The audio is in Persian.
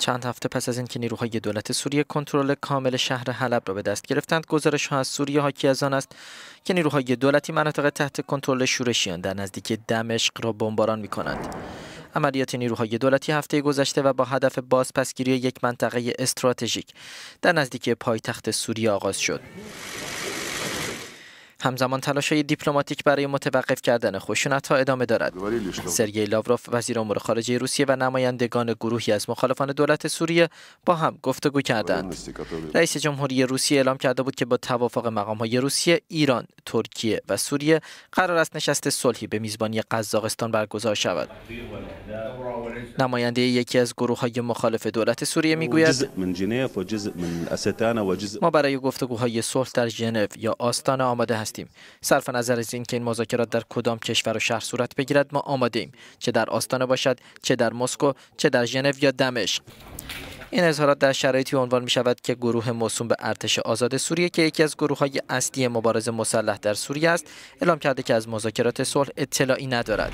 چند هفته پس از اینکه نیروهای دولت سوریه کنترل کامل شهر حلب را به دست گرفتند گزارش ها از سوریه حاکی از آن است که نیروهای دولتی مناطق تحت کنترل شورشیان در نزدیکی دمشق را بمباران می کنند. عملیات نیروهای دولتی هفته گذشته و با هدف بازپسگیری یک منطقه استراتژیک در نزدیکی پایتخت سوریه آغاز شد. همزمان تلاش های دیپلماتیک برای متوقف کردن خشونت ها ادامه دارد سرگئی لاوروف وزیر امور خارجه روسیه و نمایندگان گروهی از مخالفان دولت سوریه با هم گفتگو کردند رئیس جمهوری روسیه اعلام کرده بود که با توافق مقام های روسیه ایران ترکیه و سوریه قرار است نشست صلحی به میزبانی قزاقستان برگزار شود نماینده یکی از گروه های مخالف دولت سوریه میگوید ما برای گفتگوهای صلح در ژنو یا آستانه آماده هستیم صرف نظر از اینکه این مذاکرات در کدام کشور و شهر صورت بگیرد ما آماده ایم چه در آستانه باشد چه در مسکو چه در ژنو یا دمشق این اظهارات در شرایطی عنوان می شود که گروه موسوم به ارتش آزاد سوریه که یکی از گروه های اصلی مبارزه مسلح در سوریه است اعلام کرده که از مذاکرات صلح اطلاعی ندارد